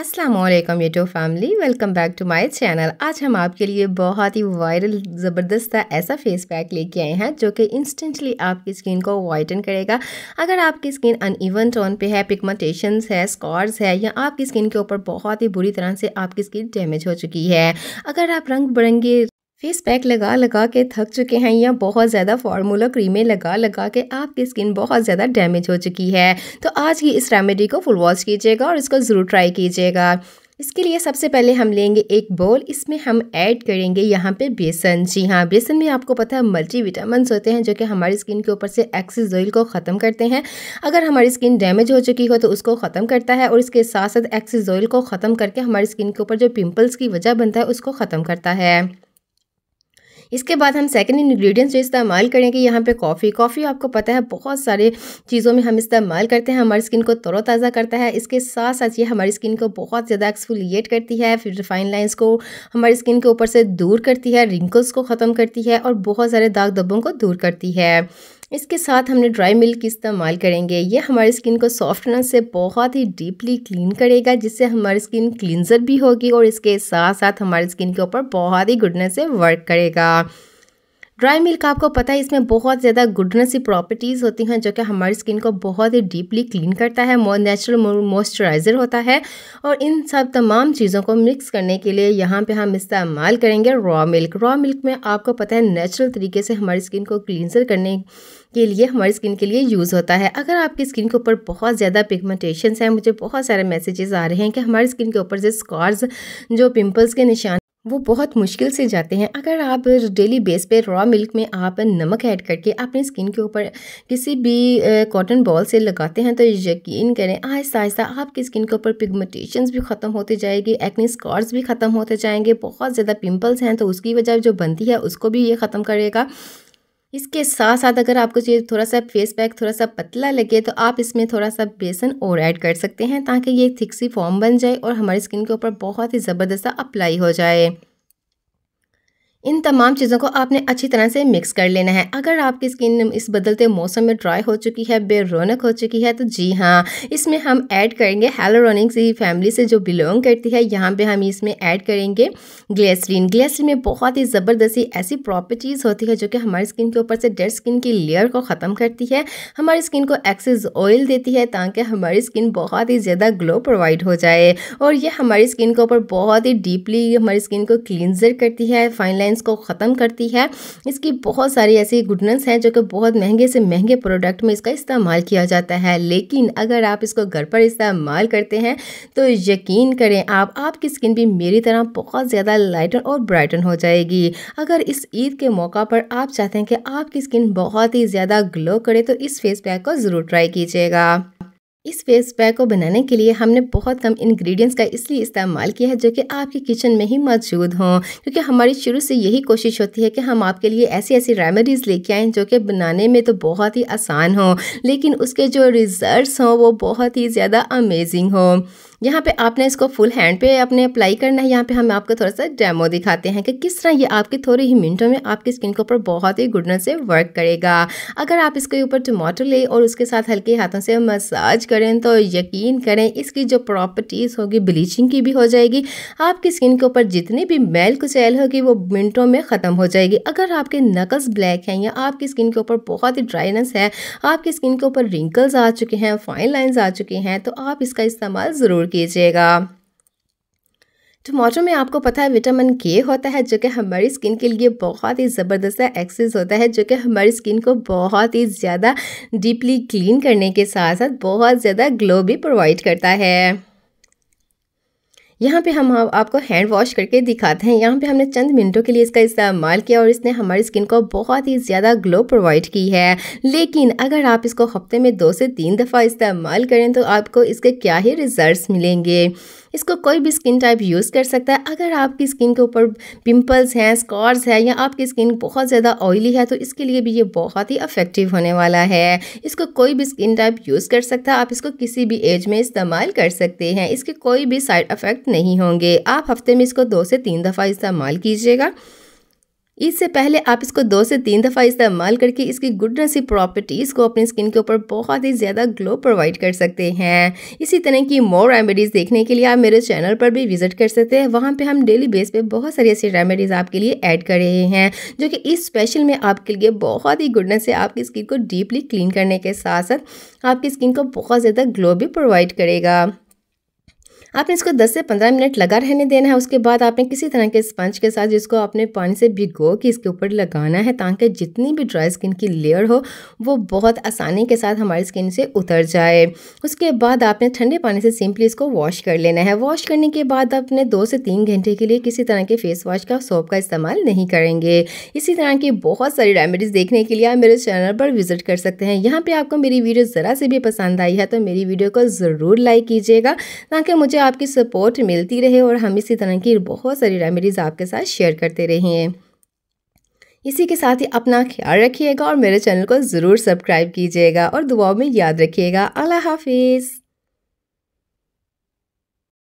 Aslam YouTube family welcome back to my channel आज हम आपके लिए बहुत ही वायरल ज़बरदस्त ऐसा फेस पैक लेके आए हैं जो कि इंस्टेंटली आपकी स्किन को वाइटन करेगा अगर आपकी स्किन अन ईवन टोन पे है पिगमेंटेशंस है स्कॉर्स है या आपकी स्किन के ऊपर बहुत ही बुरी तरह से आपकी स्किन डैमेज हो चुकी है अगर आप रंग बिरंगे फेस पैक लगा लगा के थक चुके हैं या बहुत ज़्यादा फार्मूला क्रीमें लगा लगा के आपकी स्किन बहुत ज़्यादा डैमेज हो चुकी है तो आज ही इस रेमेडी को फुल वॉश कीजिएगा और इसको ज़रूर ट्राई कीजिएगा इसके लिए सबसे पहले हम लेंगे एक बोल इसमें हम ऐड करेंगे यहाँ पे बेसन जी हाँ बेसन में आपको पता है मल्टी विटामिनस होते हैं जो कि हमारी स्किन के ऊपर से एक्सेस ऑयल को ख़त्म करते हैं अगर हमारी स्किन डैमेज हो चुकी हो तो उसको ख़त्म करता है और इसके साथ साथ एक्सेस ऑयल को ख़त्म करके हमारी स्किन के ऊपर जो पिम्पल्स की वजह बनता है उसको ख़त्म करता है इसके बाद हम सेकेंड इन्ग्रीडियंट्स जो इस्तेमाल करेंगे यहाँ पर कॉफ़ी कॉफ़ी आपको पता है बहुत सारे चीज़ों में हम इस्तेमाल करते हैं हमारी स्किन को तरोताज़ा करता है इसके साथ साथ ये हमारी स्किन को बहुत ज़्यादा एक्सफोलिएट करती है फिर रिफाइन लाइन्स को हमारी स्किन के ऊपर से दूर करती है रिंकल्स को ख़त्म करती है और बहुत सारे दाग धब्बों को दूर करती है इसके साथ हमने ड्राई मिल्क इस्तेमाल करेंगे ये हमारी स्किन को सॉफ्टनेस से बहुत ही डीपली क्लीन करेगा जिससे हमारी स्किन क्लिनजर भी होगी और इसके साथ साथ हमारी स्किन के ऊपर बहुत ही गुडनेस से वर्क करेगा ड्राई मिल्क आपको पता है इसमें बहुत ज़्यादा गुडनेस की प्रॉपर्टीज़ होती हैं जो कि हमारी स्किन को बहुत ही डीपली क्लीन करता है नेचुरल मॉइस्चराइज़र होता है और इन सब तमाम चीज़ों को मिक्स करने के लिए यहाँ पे हम इस्तेमाल करेंगे रॉ मिल्क रॉ मिल्क में आपको पता है नेचुरल तरीके से हमारी स्किन को क्लिनजर करने के लिए हमारी स्किन के लिए यूज़ होता है अगर आपकी स्किन के ऊपर बहुत ज़्यादा पिगमेंटेशन है मुझे बहुत सारे मैसेजेस आ रहे हैं कि हमारी स्किन के ऊपर से स्कॉर्स जो पिंपल्स के निशान वो बहुत मुश्किल से जाते हैं अगर आप डेली बेस पे रॉ मिल्क में आप नमक ऐड करके अपनी स्किन के ऊपर किसी भी कॉटन बॉल से लगाते हैं तो यकीन करें आहिस्ता आहिस्ता आपकी स्किन के ऊपर पिगमेटेशंस भी ख़त्म होते जाएगी एक्ने स्कॉर्स भी ख़त्म होते जाएंगे बहुत ज़्यादा पिंपल्स हैं तो उसकी वजह जो बनती है उसको भी ये ख़त्म करेगा इसके साथ साथ अगर आपको ये थोड़ा सा फेस पैक थोड़ा सा पतला लगे तो आप इसमें थोड़ा सा बेसन और ऐड कर सकते हैं ताकि ये थिक सी फॉर्म बन जाए और हमारी स्किन के ऊपर बहुत ही ज़बरदस्त अप्लाई हो जाए इन तमाम चीज़ों को आपने अच्छी तरह से मिक्स कर लेना है अगर आपकी स्किन इस बदलते मौसम में ड्राई हो चुकी है बेरोनक हो चुकी है तो जी हाँ इसमें हम ऐड करेंगे हेलोरोनिक्स की फैमिली से जो बिलोंग करती है यहाँ पे हम इसमें ऐड करेंगे ग्लेसरीन ग्लेसरीन में बहुत ही ज़बरदस्ती ऐसी प्रॉपर्टीज़ होती है जो कि हमारी स्किन के ऊपर से डेड स्किन की लेयर को ख़त्म करती है हमारी स्किन को एक्सेस ऑयल देती है ताकि हमारी स्किन बहुत ही ज़्यादा ग्लो प्रोवाइड हो जाए और यह हमारी स्किन के ऊपर बहुत ही डीपली हमारी स्किन को क्लिनजर करती है फाइन लाइंस को ख़त्म करती है इसकी बहुत सारी ऐसी गुडनेस हैं जो कि बहुत महंगे से महंगे प्रोडक्ट में इसका इस्तेमाल किया जाता है लेकिन अगर आप इसको घर पर इस्तेमाल करते हैं तो यकीन करें आप आपकी स्किन भी मेरी तरह बहुत ज़्यादा लाइटन और ब्राइटन हो जाएगी अगर इस ईद के मौका पर आप चाहते हैं कि आपकी स्किन बहुत ही ज़्यादा ग्लो करे तो इस फेस पैक को ज़रूर ट्राई कीजिएगा इस फेस पैक को बनाने के लिए हमने बहुत कम इंग्रेडिएंट्स का इसलिए इस्तेमाल किया है जो कि आपके किचन में ही मौजूद हों क्योंकि हमारी शुरू से यही कोशिश होती है कि हम आपके लिए ऐसी ऐसी रेमेडीज़ लेके आएँ जो कि बनाने में तो बहुत ही आसान हो लेकिन उसके जो रिज़ल्ट हों वो बहुत ही ज़्यादा अमेजिंग हों यहाँ पे आपने इसको फुल हैंड पे आपने अप्लाई करना है यहाँ पे हम आपको थोड़ा सा डेमो दिखाते हैं कि किस तरह ये आपके थोड़े ही मिनटों में आपकी स्किन के ऊपर बहुत ही गुडनेस से वर्क करेगा अगर आप इसके ऊपर टमाटो ले और उसके साथ हल्के हाथों से मसाज करें तो यकीन करें इसकी जो प्रॉपर्टीज़ होगी ब्लीचिंग की भी हो जाएगी आपकी स्किन के ऊपर जितनी भी मेल कुचैल होगी वो मिनटों में ख़त्म हो जाएगी अगर आपके नकल्स ब्लैक हैं या आपकी स्किन के ऊपर बहुत ही ड्राइनेस है आपकी स्किन के ऊपर रिंकल्स आ चुके हैं फाइन लाइन्स आ चुके हैं तो आप इसका इस्तेमाल ज़रूर कीजिएगा टमाटो तो में आपको पता है विटामिन के होता है जो कि हमारी स्किन के लिए बहुत ही ज़बरदस्त एक्सेस होता है जो कि हमारी स्किन को बहुत ही ज़्यादा डीपली क्लीन करने के साथ साथ बहुत ज़्यादा ग्लो भी प्रोवाइड करता है यहाँ पे हम हाँ, आपको हैंड वॉश करके दिखाते हैं यहाँ पे हमने चंद मिनटों के लिए इसका इस्तेमाल किया और इसने हमारी स्किन को बहुत ही ज़्यादा ग्लो प्रोवाइड की है लेकिन अगर आप इसको हफ्ते में दो से तीन दफ़ा इस्तेमाल करें तो आपको इसके क्या ही रिजल्ट मिलेंगे इसको कोई भी स्किन टाइप यूज़ कर सकता है अगर आपकी स्किन के ऊपर पिंपल्स हैं स्कॉर्स है या आपकी स्किन बहुत ज़्यादा ऑयली है तो इसके लिए भी ये बहुत ही अफेक्टिव होने वाला है इसको कोई भी स्किन टाइप यूज़ कर सकता है आप इसको किसी भी एज में इस्तेमाल कर सकते हैं इसके कोई भी साइड इफ़ेक्ट नहीं होंगे आप हफ्ते में इसको दो से तीन दफ़ा इस्तेमाल कीजिएगा इससे पहले आप इसको दो से तीन दफ़ा इस्तेमाल करके इसकी गुडनेसी प्रॉपर्टीज़ को अपनी स्किन के ऊपर बहुत ही ज़्यादा ग्लो प्रोवाइड कर सकते हैं इसी तरह की मोर रेमेडीज़ देखने के लिए आप मेरे चैनल पर भी विज़िट कर सकते हैं वहाँ पर हम डेली बेस पर बहुत सारी ऐसी रेमेडीज़ आपके लिए ऐड कर रहे हैं जो कि इस स्पेशल में आपके लिए बहुत ही गुडनेस से आपकी स्किन को डीपली क्लीन करने के साथ साथ आपकी स्किन को बहुत ज़्यादा ग्लो भी प्रोवाइड करेगा आपने इसको 10 से 15 मिनट लगा रहने देना है उसके बाद आपने किसी तरह के स्पंज के साथ जिसको आपने पानी से भिगो के इसके ऊपर लगाना है ताकि जितनी भी ड्राई स्किन की लेयर हो वो बहुत आसानी के साथ हमारी स्किन से उतर जाए उसके बाद आपने ठंडे पानी से सिंपली इसको वॉश कर लेना है वॉश करने के बाद आपने दो से तीन घंटे के लिए किसी तरह के फेस वॉश का सोप का इस्तेमाल नहीं करेंगे इसी तरह की बहुत सारी रेमेडीज़ देखने के लिए आप मेरे चैनल पर विजिट कर सकते हैं यहाँ पर आपको मेरी वीडियो ज़रा से भी पसंद आई है तो मेरी वीडियो को ज़रूर लाइक कीजिएगा ताकि मुझे आपकी सपोर्ट मिलती रहे और हम इसी तरह की बहुत सारी रेमेडीज़ आपके साथ शेयर करते रहें इसी के साथ ही अपना ख्याल रखिएगा और मेरे चैनल को ज़रूर सब्सक्राइब कीजिएगा और दुआओं में याद रखिएगा अल्लाह हाफिज़